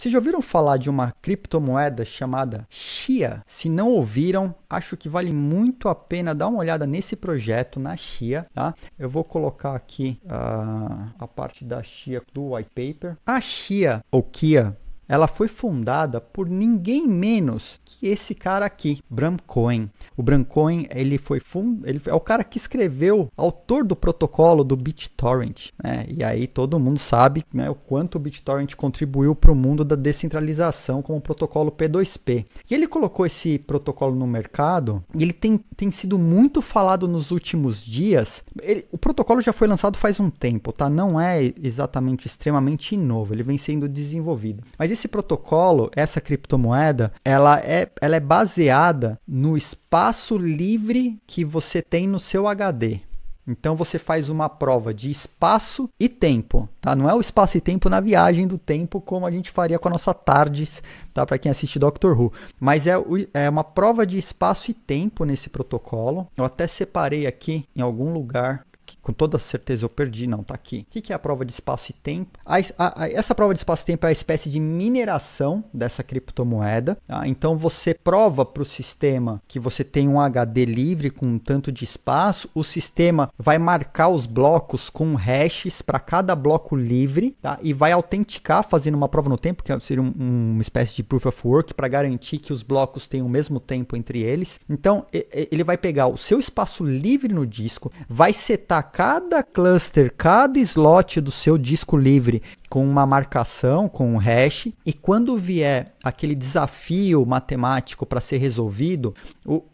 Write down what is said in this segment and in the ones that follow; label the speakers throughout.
Speaker 1: Vocês já ouviram falar de uma criptomoeda chamada Xia? Se não ouviram, acho que vale muito a pena dar uma olhada nesse projeto na Xia, tá? Eu vou colocar aqui uh, a parte da Xia do white paper. A Xia, ou Kia, ela foi fundada por ninguém menos que esse cara aqui, Bram Cohen. O Bram Cohen, ele foi fund... ele é o cara que escreveu, autor do protocolo do BitTorrent, né? E aí todo mundo sabe né, o quanto o BitTorrent contribuiu para o mundo da descentralização como protocolo P2P. E ele colocou esse protocolo no mercado e ele tem, tem sido muito falado nos últimos dias. Ele, o protocolo já foi lançado faz um tempo, tá? Não é exatamente extremamente novo, ele vem sendo desenvolvido. Mas esse protocolo, essa criptomoeda, ela é, ela é baseada no espaço livre que você tem no seu HD. Então você faz uma prova de espaço e tempo, tá? Não é o espaço e tempo na viagem do tempo como a gente faria com a nossa tardes, tá? Para quem assiste Doctor Who, mas é, é uma prova de espaço e tempo nesse protocolo. Eu até separei aqui em algum lugar com toda certeza eu perdi, não, tá aqui. O que é a prova de espaço e tempo? A, a, a, essa prova de espaço e tempo é a espécie de mineração dessa criptomoeda. Tá? Então você prova para o sistema que você tem um HD livre com um tanto de espaço, o sistema vai marcar os blocos com hashes para cada bloco livre tá? e vai autenticar fazendo uma prova no tempo, que é, seria um, uma espécie de proof of work, para garantir que os blocos tenham o mesmo tempo entre eles. Então ele vai pegar o seu espaço livre no disco, vai setar cada cluster, cada slot do seu disco livre com uma marcação, com um hash, e quando vier aquele desafio matemático para ser resolvido,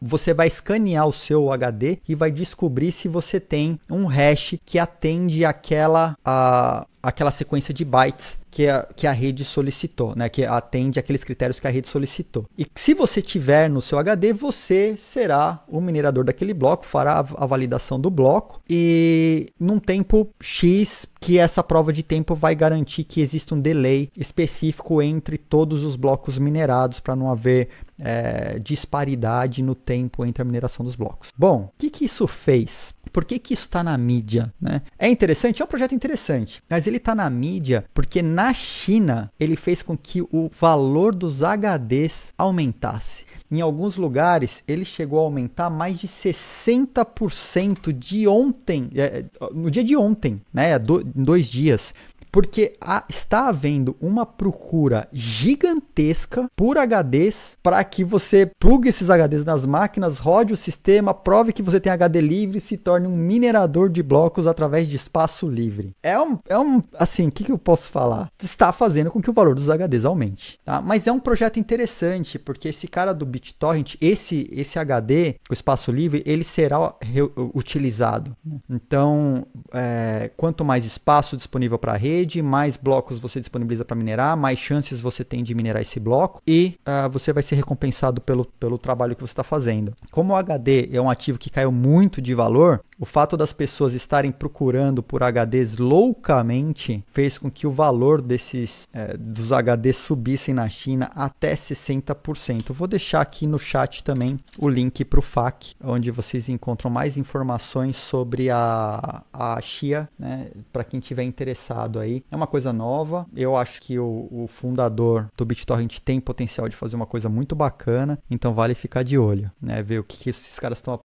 Speaker 1: você vai escanear o seu HD e vai descobrir se você tem um hash que atende aquela, a, aquela sequência de bytes que a, que a rede solicitou, né? Que atende aqueles critérios que a rede solicitou. E se você tiver no seu HD, você será o minerador daquele bloco, fará a validação do bloco e num tempo X que essa prova de tempo vai garantir que exista um delay específico entre todos os blocos minerados para não haver é, disparidade no tempo entre a mineração dos blocos. Bom, o que, que isso fez? Por que, que isso está na mídia? Né? É interessante, é um projeto interessante, mas ele está na mídia porque na China ele fez com que o valor dos HDs aumentasse. Em alguns lugares ele chegou a aumentar mais de 60% de ontem, é, no dia de ontem, né? Do, dois dias porque está havendo uma procura gigantesca por HDs para que você plugue esses HDs nas máquinas, rode o sistema, prove que você tem HD livre e se torne um minerador de blocos através de espaço livre. É um, é um assim, o que, que eu posso falar? Está fazendo com que o valor dos HDs aumente, tá? Mas é um projeto interessante porque esse cara do BitTorrent, esse esse HD, o espaço livre, ele será utilizado. Né? Então, é, quanto mais espaço disponível para a rede rede, mais blocos você disponibiliza para minerar, mais chances você tem de minerar esse bloco e uh, você vai ser recompensado pelo, pelo trabalho que você está fazendo. Como o HD é um ativo que caiu muito de valor, o fato das pessoas estarem procurando por HDs loucamente fez com que o valor desses é, dos HDs subissem na China até 60%. Eu vou deixar aqui no chat também o link para o FAQ, onde vocês encontram mais informações sobre a, a Xia, né, para quem tiver interessado aí aí. É uma coisa nova. Eu acho que o, o fundador do BitTorrent tem potencial de fazer uma coisa muito bacana. Então vale ficar de olho, né? Ver o que, que esses caras estão